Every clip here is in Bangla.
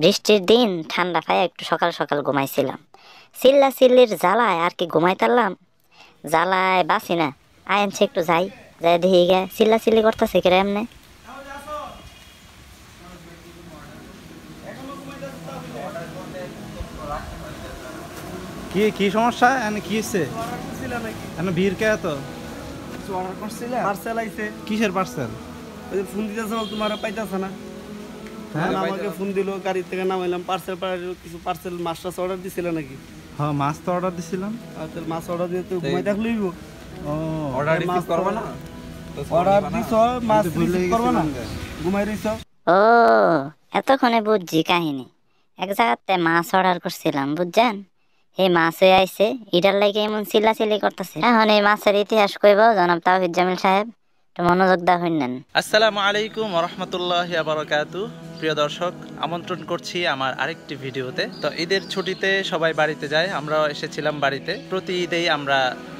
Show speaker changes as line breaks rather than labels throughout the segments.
বৃষ্টির দিন ঠান্ডা পায়ে একটু সকাল সকাল ঘুমাইছিলাম সিল্লা চিল্লির জ্বালায় আর কি ঘুমাইতারলাম জ্বালায় বাসি না আয়েনছে একটু যাই যাই দেখি গে চিল্লা চিল্লি করতেছে কেরা এমনি কি কি
সমস্যা এনে কি হইছে এনে ভিড় কে কিসের পার্সেল ওই ফোন দিতেছ না তোমার না হ্যাঁ আমাকে ফোন দিল গাড়ি থেকে নামাইলাম পার্সেল কিছু পার্সেল মাছ টাছ অর্ডার দিছিল নাকি হ্যাঁ মাছ তো অর্ডার দিছিলাম মাছ অর্ডার দিয়ে তো ঘুমাই থাকলে ও অর্ডার রিসিভ না অর্ডার দিছ মাছ রিসিভ না ঘুমাই রইছ
ও এতক্ষণে বুঝছি কাহিনী এক জায়গাতে মাছ অর্ডার করছিলাম বুঝছেন এই মাছ হয়ে আইসে এটার লাগে এমন চিল্লা করতেছে এখন এই মাছের ইতিহাস কইব জনাব তাহিদ জামিল সাহেব মনোযোগ দা হইনেন
আসসালামু আলাইকুম রহমতুল্লাহ বারকাতু প্রিয় দর্শক আমন্ত্রণ করছি আমার আরেকটি ভিডিওতে তো ঈদের ছুটিতে সবাই বাড়িতে যায় আমরাও এসেছিলাম বাড়িতে প্রতি ঈদেই আমরা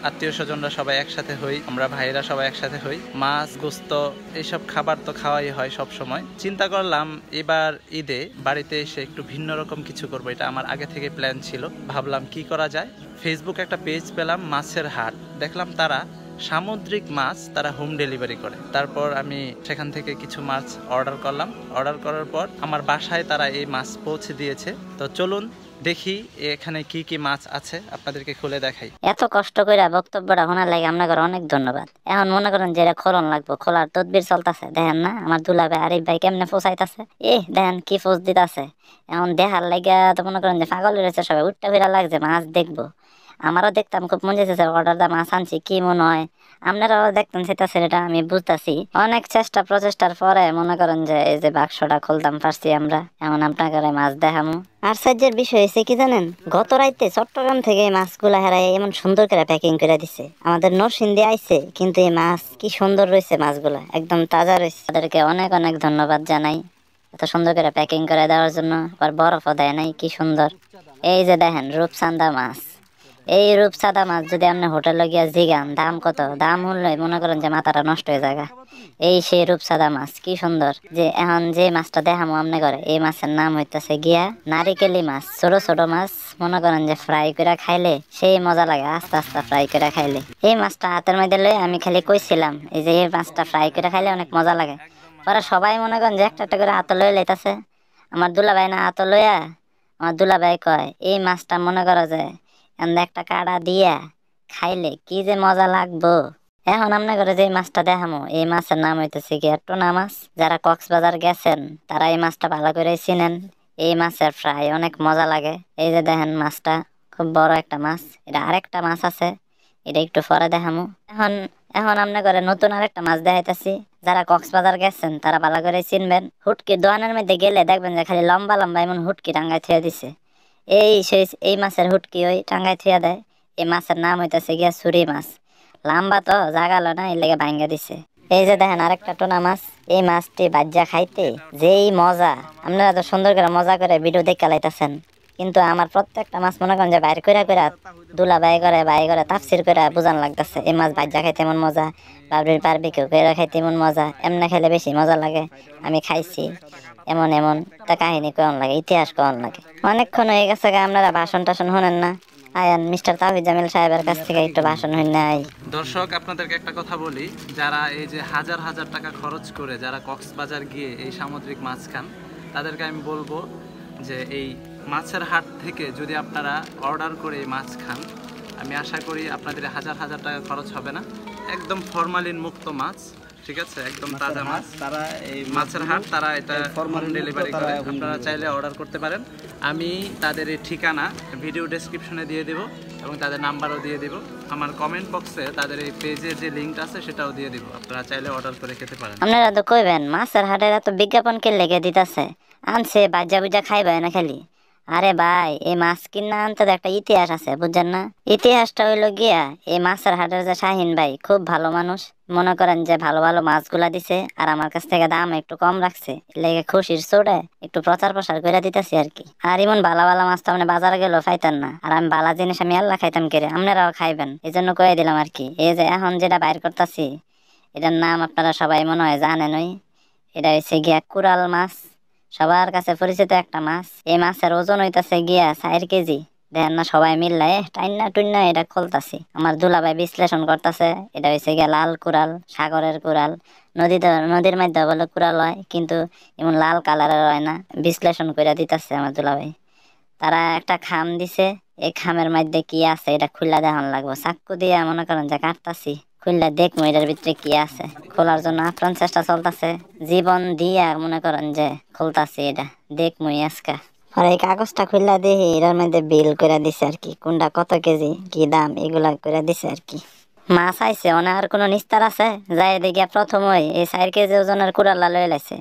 আত্মীয় স্বজনরা সবাই একসাথে হই আমরা ভাইয়েরা সবাই একসাথে হই মাছ গোস্ত এইসব খাবার তো খাওয়াই হয় সব সময় চিন্তা করলাম এবার ঈদে বাড়িতে এসে একটু ভিন্ন রকম কিছু করবো এটা আমার আগে থেকে প্ল্যান ছিল ভাবলাম কি করা যায় ফেসবুক একটা পেজ পেলাম মাছের হাট দেখলাম তারা সামুদ্রিক মাছ তারা হোম ডেলিভারি করে তারপর আমি সেখান থেকে কিছু মাছ অর্ডার করলাম অর্ডার করার পর আমার বাসায় তারা এই মাছ পৌঁছে দিয়েছে তো চলুন দেখি এখানে কি কি মাছ আছে আপনাদেরকে খুলে দেখাই
এত কষ্ট করে বক্তব্যটা হোনার লাগে আপনাদের অনেক ধন্যবাদ এখন মনে করেন যে এটা খোলন লাগবো খোলার তদবির চলতেছে দেখেন না আমার দুলা ভাই আরিফ ভাই কেমনে ফোসাইতেছে এ দেখেন কি ফোস দিতেছে এখন দেখার লাগে তো মনে করেন যে পাগল রয়েছে সবাই উঠটা ফেরা লাগছে মাছ দেখবো আমারও দেখতাম খুব মন যেতেছে অর্ডার মাছ আনছি কি মনে হয় আপনারাও দেখতেন সেটা ছেলেটা আমি বুঝতেছি অনেক চেষ্টা প্রচেষ্টার পরে মনে করেন যে এই যে বাক্সটা খুলতাম পারছি আমরা এমন আপনাকে মাছ দেখামো সাহায্যের বিষয় হয়েছে কি জানেন গত রাইতে চট্টগ্রাম থেকে মাছগুলা হেরাই এমন সুন্দর করে প্যাকিং করে দিছে আমাদের নরসিংদী আইছে কিন্তু এই মাছ কি সুন্দর রয়েছে মাছগুলা একদম তাজা রয়েছে তাদেরকে অনেক অনেক ধন্যবাদ জানাই এত সুন্দর করে প্যাকিং করে দেওয়ার জন্য আবার বরফও দেয় নাই কি সুন্দর এই যে দেখেন রূপচান্দা মাছ এই সাদা মাছ যদি আপনি হোটেলে গিয়া জিগান দাম কত দাম হলে মনে করেন যে মাথাটা নষ্ট হয়ে যাগা এই সেই সাদা মাছ কি সুন্দর যে এখন যে মাছটা দেখামো আপনি করে এই মাছের নাম হইতেছে গিয়া নারিকেলি মাছ ছোট ছোট মাছ মনে করেন যে ফ্রাই করে খাইলে সেই মজা লাগে আস্তে আস্তে ফ্রাই করে খাইলে এই মাছটা হাতের মধ্যে লয়ে আমি খালি কইছিলাম এই যে এই মাছটা ফ্রাই করে খাইলে অনেক মজা লাগে পরে সবাই মনে করেন যে একটা একটা করে হাতে লয়ে লেতাছে আমার দুলাভাই না হাতে লইয়া আমার দুলাভাই কয় এই মাছটা মনে করো যে আমরা একটা কাড়া দিয়া খাইলে কি যে মজা লাগবো এখন আপনার করে যে মাছটা দেখামো এই মাছের নাম হইতেছে কি মাছ যারা কক্সবাজার গেছেন তারা এই মাছটা ভালো করে চিনেন এই মাছের ফ্রাই অনেক মজা লাগে এই যে দেখেন মাছটা খুব বড় একটা মাছ এটা আরেকটা মাছ আছে এটা একটু পরে দেখামো এখন এখন আমরা করে নতুন আরেকটা মাছ দেখাইতেছি যারা কক্সবাজার গেছেন তারা ভালো করে চিনবেন হুটকি দোয়ানের মধ্যে গেলে দেখবেন যে খালি লম্বা লম্বা এমন হুটকি রাঙ্গায় থিয়ে দিছে এই সেই এই মাছের হুটকি ওই টাঙ্গাই থিয়া দেয় এই মাছের নাম হইতেছে গিয়া সুরি মাছ লাম্বা তো জাগালো না এই লেগে ভাঙ্গা দিছে এই যে দেখেন আরেকটা টোনা মাছ এই মাছটি বাজ্যা খাইতে যেই মজা আপনারা তো সুন্দর করে মজা করে ভিডিও দেখে লাইতেছেন কিন্তু আমার প্রত্যেকটা মাছ মনে করেন যে বাইর করে করে দুলা বাই করে বাই করে তাফসির করে বোঝান লাগতেছে এই মাছ ভাজা খাইতে এমন মজা বাবরির পারবি কেউ করে খাইতে এমন মজা এমনি খেলে বেশি মজা লাগে আমি খাইছি এমন এমন তা কাহিনী কেমন লাগে ইতিহাস কেমন লাগে অনেকক্ষণ হয়ে গেছে আপনারা ভাষণ টাসন শোনেন না আয়ান মিস্টার তাহিদ জামিল সাহেবের কাছ থেকে একটু ভাষণ হই নাই
দর্শক আপনাদেরকে একটা কথা বলি যারা এই যে হাজার হাজার টাকা খরচ করে যারা কক্সবাজার গিয়ে এই সামুদ্রিক মাছ খান তাদেরকে আমি বলবো যে এই মাছের হাট থেকে যদি আপনারা অর্ডার করে মাছ খান আমি আশা করি আপনাদের হাজার হাজার টাকা খরচ হবে না একদম ফরমালিন মুক্ত মাছ ঠিক আছে একদম তাজা মাছ তারা এই মাছের হাট তারা এটা ফরমাল ডেলিভারি করে আপনারা চাইলে অর্ডার করতে পারেন আমি তাদের এই ঠিকানা ভিডিও ডেসক্রিপশনে দিয়ে দেব এবং তাদের নাম্বারও দিয়ে দেব আমার কমেন্ট বক্সে তাদের এই পেজের যে লিঙ্কটা আছে সেটাও দিয়ে দেব আপনারা চাইলে অর্ডার করে খেতে পারেন
আপনারা তো কইবেন মাছের হাটের এত বিজ্ঞাপন কে লেগে দিতাছে আনছে বাজা বুজা খাইবে না খালি আরে ভাই এই মাছ কিনা আনতে একটা ইতিহাস আছে বুঝছেন না ইতিহাসটা হইলো গিয়া এই মাছের হাটের যে শাহিন ভাই খুব ভালো মানুষ মনে করেন যে ভালো ভালো মাছগুলা দিছে আর আমার কাছ থেকে দাম একটু কম রাখছে লেগে খুশির চোটে একটু প্রচার প্রসার করে দিতেছি আর কি আর এমন ভালো ভালো মাছ তো আপনি বাজারে গেলেও খাইতেন না আর আমি ভালো জিনিস আমি আল্লাহ খাইতাম কেড়ে আপনারাও খাইবেন এই জন্য কয়ে দিলাম আর কি এই যে এখন যেটা বাইর করতেছি এটার নাম আপনারা সবাই মনে হয় জানেন ওই এটা হচ্ছে গিয়া কুরাল মাছ সবার কাছে পরিচিত একটা মাছ এই মাছের ওজন হইতাছে গিয়া চার কেজি দেখেন না সবাই মিললাই টাইনা টুইনা এটা খোলতাছি আমার দুলাভাই বিশ্লেষণ করতেছে এটা হয়েছে গিয়া লাল কুড়াল সাগরের কুড়াল নদীতে নদীর মাধ্যমে বলে কুড়াল হয় কিন্তু এমন লাল কালারের হয় না বিশ্লেষণ করে দিতেছে আমার দুলাভাই তারা একটা খাম দিছে এই খামের মধ্যে কি আছে এটা খুলে দেখান লাগবো চাক্কু দিয়ে মনে করেন যে কাটতাছি খুললা দেখ এটার ভিতরে কি আছে খোলার জন্য আপ্রাণ চেষ্টা চলতেছে জীবন আর মনে করেন যে খুলতাছে এটা দেখ মই আজকা আর এই কাগজটা খুললা দেখি এটার মধ্যে বিল করে দিছে আর কি কোনটা কত কেজি কি দাম এগুলা করে দিছে আর কি মাছ আইছে ওনার কোনো নিস্তার আছে যাই দেখিয়া প্রথম ওই এই চার কেজি ওজনের কুড়াল্লা লয়ে লাইছে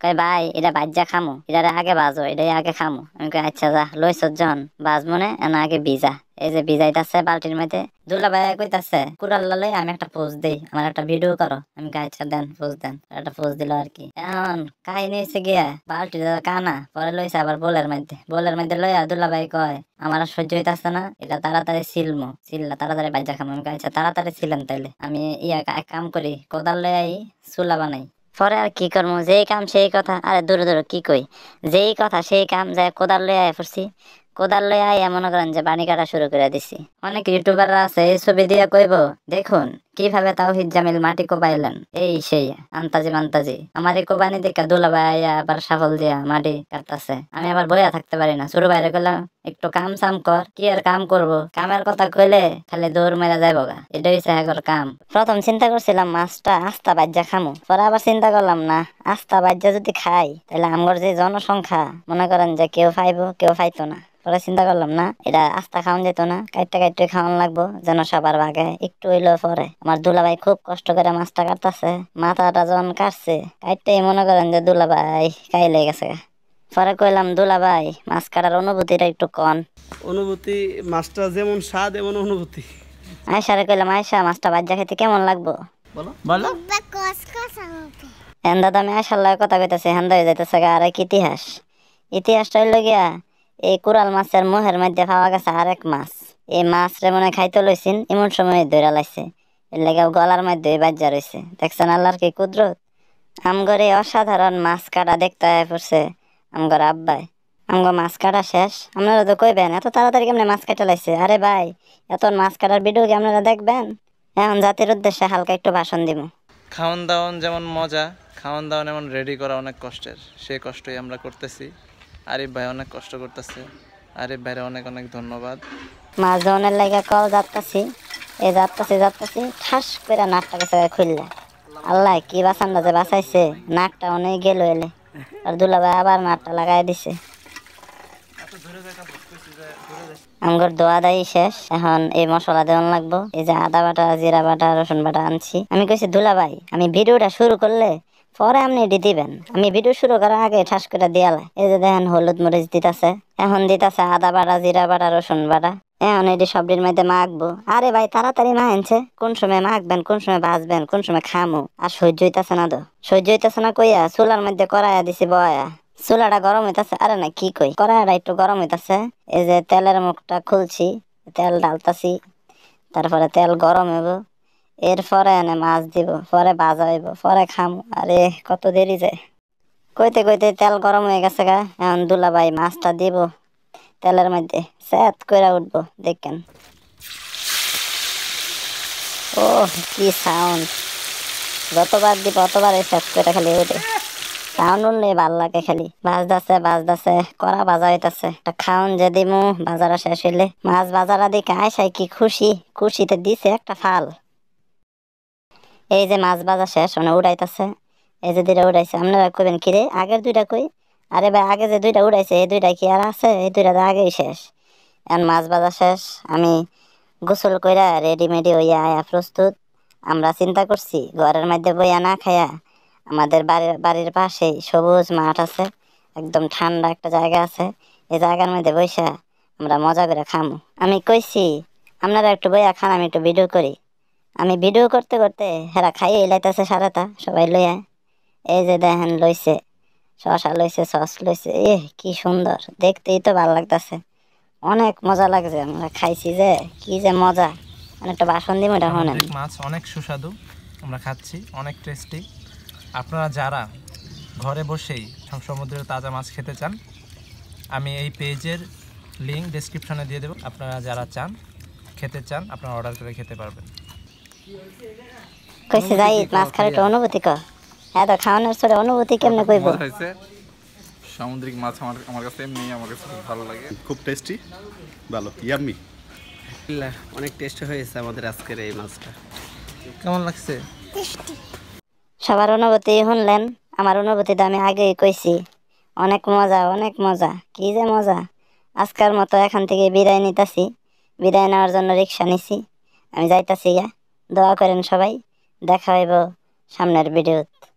কয় ভাই এটা ভাজ্যা খামো এটারে আগে বাজো এটাই আগে খামো আমি কয় আচ্ছা যা লইছ জন বাজ মনে এনা আগে বিজা এই যে আছে বালতির মধ্যে দুলা ভাই কইতাছে কুড়াল লালে আমি একটা পোজ দেই আমার একটা ভিডিও করো আমি গাইছা দেন পোজ দেন একটা পোজ দিল আর কি এখন কাহিনী হয়েছে গিয়া বালতি কানা পরে লইছে আবার বোলের মধ্যে বোলের মধ্যে লইয়া দুলা ভাই কয় আমার আর সহ্য হইতাছে না এটা তাড়াতাড়ি সিলমো সিললা তাড়াতাড়ি বাইজা খাম আমি গাইছা তাড়াতাড়ি ছিলাম তাইলে আমি ইয়া কাম করি কোদাল লইয়াই চুলা বানাই পরে আর কি করবো যেই কাম সেই কথা আরে দূরে দূরে কি কই যেই কথা সেই কাম যায় কোদাল লইয়া পড়ছি কোদাল লয়ে আইয়া মনে করেন যে বানি কাটা শুরু করে দিছি অনেক ইউটিউবাররা আছে এই ছবি দিয়ে কইব দেখুন কিভাবে তাওহিদ জামিল মাটি কোবাইলেন এই সেই আন্তাজি মান্তাজি আমার কোবানি দেখে দোলা দুলা আবার সাফল দিয়া মাটি কাটতেছে আমি আবার বইয়া থাকতে পারি না ছোট বাইরে কইলাম একটু কাম সাম কর কি আর কাম করব কামের কথা কইলে খালি দৌড় মেরা যাইব গা এটা হইছে আগর কাম প্রথম চিন্তা করছিলাম মাছটা আস্তা বাজ্যা খামু পরে আবার চিন্তা করলাম না আস্তা বাজ্যা যদি খাই তাহলে আমার যে জনসংখ্যা মনে করেন যে কেউ খাইবো কেউ খাইতো না পরে চিন্তা করলাম না এটা আস্তা খাওয়ান যেত না কাইটটা কাইটটা খাওয়ান লাগবো যেন সবার ভাগে একটু হইলেও পরে আমার দুলাভাই খুব কষ্ট করে মাছটা কাটতেছে মাথাটা যখন কাটছে কাটতেই মনে করেন যে দুলাভাই কাইলে গেছে পরে কইলাম দুলাভাই মাছ কাটার অনুভূতিটা একটু কন
অনুভূতি মাছটা যেমন স্বাদ এমন
অনুভূতি আয়সারে কইলাম আয়সা মাছটা বাজ্জা খেতে কেমন লাগবো বলো বলো হ্যাঁ দাদা আমি আয়সার লাগে কথা কইতেছি হ্যাঁ যাইতেছে আর এক ইতিহাস ইতিহাসটা হইল গিয়া এই কুড়াল মাছের মোহের মধ্যে পাওয়া গেছে আরেক মাছ এই মাছ রে মনে খাইতে লইছেন এমন সময় ধরে লাগছে এর লেগেও গলার মধ্যে বাজ্যা রয়েছে দেখছেন আল্লাহর কি কুদরত আমগরে অসাধারণ মাছ কাটা দেখতে পড়ছে আমগর আব্বাই আমগো মাছ কাটা শেষ আপনারা তো কইবেন এত তাড়াতাড়ি কেমনে মাছ কাটা লাগছে আরে ভাই এত মাছ কাটার ভিডিও কি আপনারা দেখবেন এমন জাতির উদ্দেশ্যে হালকা একটু ভাষণ দিব
খাওয়ান দাওয়ান যেমন মজা খাওয়ান দাওয়ান এমন রেডি করা অনেক কষ্টের সে কষ্টই আমরা করতেছি আরিফ ভাই অনেক কষ্ট করতেছে আরিফ ভাইরে অনেক অনেক ধন্যবাদ
মাছ ধরনের লাগে কল যাত্রাছি এই যাত্তাছি যাত্তাছি ঠাস করে নাকটা কাছে খুললে আল্লাহ কি বাসানটা যে বাঁচাইছে নাকটা অনেক গেল এলে আর দুলাভাই আবার নাকটা লাগাই দিছে আমগর দোয়া দাই শেষ এখন এই মশলা দেওয়ান লাগবো এই যে আদা বাটা জিরা বাটা রসুন বাটা আনছি আমি কইছি দুলা ভাই আমি ভিডিওটা শুরু করলে পরে আপনি এটি দিবেন আমি ভিডিও শুরু করার আগে ঠাস করে দিয়ালে এই যে দেখেন হলুদ মরিচ দিতাছে এখন দিতাছে আদা বাটা জিরা বাটা রসুন বাটা এমন এটি সবটির মধ্যে মাখবো আরে ভাই তাড়াতাড়ি মাহেনছে কোন সময় মাখবেন কোন সময় বাঁচবেন কোন সময় খামু আর সহ্য হইতাছে না তো সহ্য হইতাছে না কইয়া চুলার মধ্যে করাইয়া দিছি বয়া চুলাটা গরম হইতাছে আরে না কি কই কড়াইটা একটু গরম হইতাছে এই যে তেলের মুখটা খুলছি তেল ডালতাছি তারপরে তেল গরম হইব এরপরে এনে মাছ দিব পরে ভাজা হইব পরে খামু আরে কত দেরি যায় কইতে কইতে তেল গরম হয়ে গেছে গা এখন দুলাভাই মাছটা দিব তেলের মধ্যে স্যাত করে উঠবো দেখেন ও কি সাউন্ড যতবার দিব অতবার এই স্যাত করে খালি উঠে সাউন্ড উঠলে ভাল লাগে খালি বাজদাছে বাজদাছে করা বাজা হইতাছে খাউন যে দিমু বাজার শেষ হইলে মাছ বাজার আদি দিকে সাই কি খুশি খুশিতে দিছে একটা ফাল এই যে মাছ বাজার শেষ মানে উড়াইতেছে এই যে দুটা উড়াইছে আপনারা কইবেন কিরে আগের দুইটা কই আরে ভাই আগে যে দুইটা উড়াইছে এই দুইটা কি আর আছে এই দুইটা তো আগেই শেষ এখন মাছ বাজার শেষ আমি গোসল কইরা রেডিমেডি হইয়া আয়া প্রস্তুত আমরা চিন্তা করছি ঘরের মধ্যে বইয়া না খাইয়া আমাদের বাড়ির বাড়ির পাশেই সবুজ মাঠ আছে একদম ঠান্ডা একটা জায়গা আছে এই জায়গার মধ্যে বইসা আমরা মজা করে খামু আমি কইছি আপনারা একটু বইয়া খান আমি একটু ভিডিও করি আমি ভিডিও করতে করতে হেরা খাইয়ে লাইতেছে সারাটা সবাই লইয়া এই যে দেখেন লইছে শশা লইছে সস লইছে এ কি সুন্দর দেখতেই তো ভালো লাগতেছে অনেক মজা লাগছে আমরা খাইছি যে কি যে মজা মানে একটা বাসন দিব এটা হন
মাছ অনেক সুস্বাদু আমরা খাচ্ছি অনেক টেস্টি আপনারা যারা ঘরে বসেই সমুদ্রের তাজা মাছ খেতে চান আমি এই পেজের লিঙ্ক ডিসক্রিপশনে দিয়ে দেবো আপনারা যারা চান খেতে চান আপনারা অর্ডার করে খেতে পারবেন
কইছে যাই মাছ খাওয়ার অনুভূতি কর হ্যাঁ খাওয়ানোর সরে অনুভূতি কেমনে কইব
সামুদ্রিক মাছ আমার আমার কাছে এমনি আমার কাছে খুব ভালো লাগে খুব টেস্টি ভালো ইয়ামি অনেক টেস্ট হয়েছে আমাদের আজকের এই মাছটা কেমন লাগছে
সবার অনুভূতি শুনলেন আমার অনুভূতি তো আমি আগেই কইছি অনেক মজা অনেক মজা কি যে মজা আজকাল মতো এখান থেকে বিদায় নিতাছি বিদায় নেওয়ার জন্য রিক্সা নিছি আমি যাইতাছি গা দোয়া করেন সবাই দেখা হইব সামনের ভিডিওতে